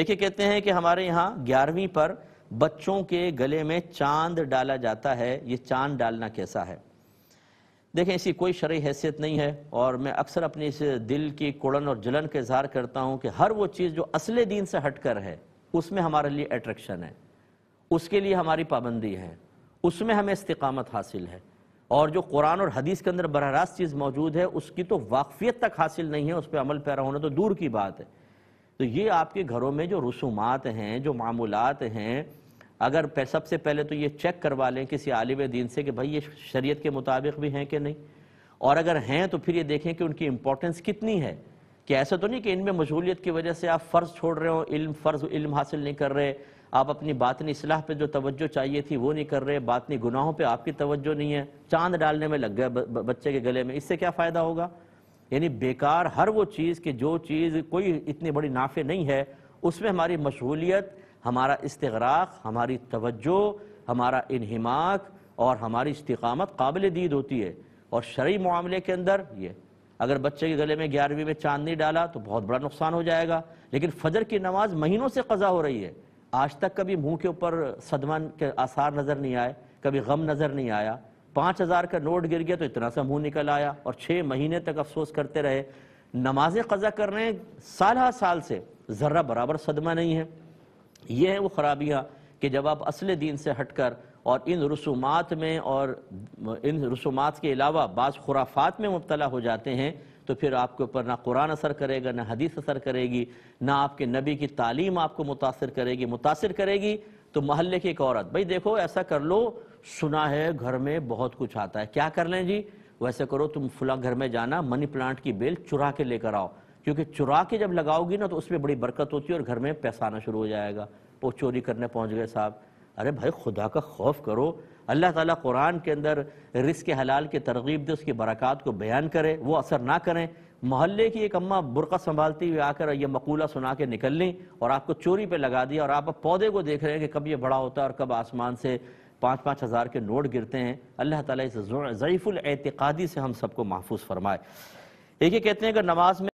एक ही कहते हैं कि हमारे यहाँ ग्यारहवीं पर बच्चों के गले में चांद डाला जाता है ये चांद डालना कैसा है देखें इसकी कोई शर्य हैसियत नहीं है और मैं अक्सर अपने इस दिल की कुड़न और जलन का इजहार करता हूँ कि हर वो चीज़ जो असले दीन से हटकर है उसमें हमारे लिए अट्रैक्शन है उसके लिए हमारी पाबंदी है उसमें हमें इस्तकामत हासिल है और जो कुरान और हदीस के अंदर बरह रास्त चीज़ मौजूद है उसकी तो वाकफियत तक हासिल नहीं है उस पर अमल पैरा होना तो दूर की बात है तो ये आपके घरों में जो रसूमात हैं जो मामूलत हैं अगर सबसे पहले तो ये चेक करवा लें किसी आलिम दीन से कि भाई ये शरीयत के मुताबिक भी हैं कि नहीं और अगर हैं तो फिर ये देखें कि उनकी इम्पोर्टेंस कितनी है कि ऐसा तो नहीं कि इनमें मशगूलियत की वजह से आप फ़र्ज़ छोड़ रहे हो इल्म फ़र्ज़ इल्म हासिल नहीं कर रहे आप अपनी बातनी असलाह पे जो तवज्जो चाहिए थी वो नहीं कर रहे बातनी गुनाहों पे आपकी तवज्जो नहीं है चांद डालने में लग गया बच्चे के गले में इससे क्या फ़ायदा होगा यानी बेकार हर वो चीज़ कि जो चीज़ कोई इतनी बड़ी नाफे नहीं है उसमें हमारी मशगूलियत हमारा इस्तराक हमारी तवज्जो हमारा इनहमाक और हमारी इस्तकामत काबिल दीद होती है और शर्य मामले के अंदर ये अगर बच्चे के गले में ग्यारहवीं में चांदनी डाला तो बहुत बड़ा नुकसान हो जाएगा लेकिन फजर की नमाज महीनों से कज़ा हो रही है आज तक कभी मुंह के ऊपर सदमा के आसार नज़र नहीं आए कभी गम नज़र नहीं आया पाँच हज़ार का नोट गिर गया तो इतना सा मुंह निकल आया और छः महीने तक अफसोस करते रहे नमाज कज़ा कर रहे हैं साल साल से ज़र्रा बराबर सदमा नहीं है यह है वो खराबियाँ कि जब आप असल दीन से हट कर और इन रसूमात में और इन रसूमात के अलावा बाज़ खुराफात में मुबतला हो जाते हैं तो फिर आपके ऊपर ना कुरान असर करेगा ना हदीस असर करेगी ना आपके नबी की तालीम आपको मुतासर करेगी मुतासर करेगी तो महल्ले की एक औरत भाई देखो ऐसा कर लो सुना है घर में बहुत कुछ आता है क्या कर लें जी वैसे करो तुम फुला घर में जाना मनी प्लांट की बेल चुरा के लेकर आओ क्योंकि चुरा के जब लगाओगी ना तो उसमें बड़ी बरकत होती है और घर में पैसा आना शुरू हो जाएगा वो चोरी करने पहुंच गए साहब अरे भाई खुदा का खौफ करो अल्लाह ताला कुरान के अंदर रिस्क हलाल की तरगीब दे उसकी बरक़ात को बयान करे वो असर ना करें मोहल्ले की एक अम्मा बुरका संभालती हुई आकर ये मकूला सुना के निकल लें और आपको चोरी पे लगा दिया और आप पौधे को देख रहे हैं कि कब ये बड़ा होता है और कब आसमान से पाँच पाँच हज़ार के नोट गिरते हैं अल्लाह ताला इस ज़यीफ़ुल एतिकादी से हम सबको महफूज फरमाए एक ये कहते हैं अगर नमाज में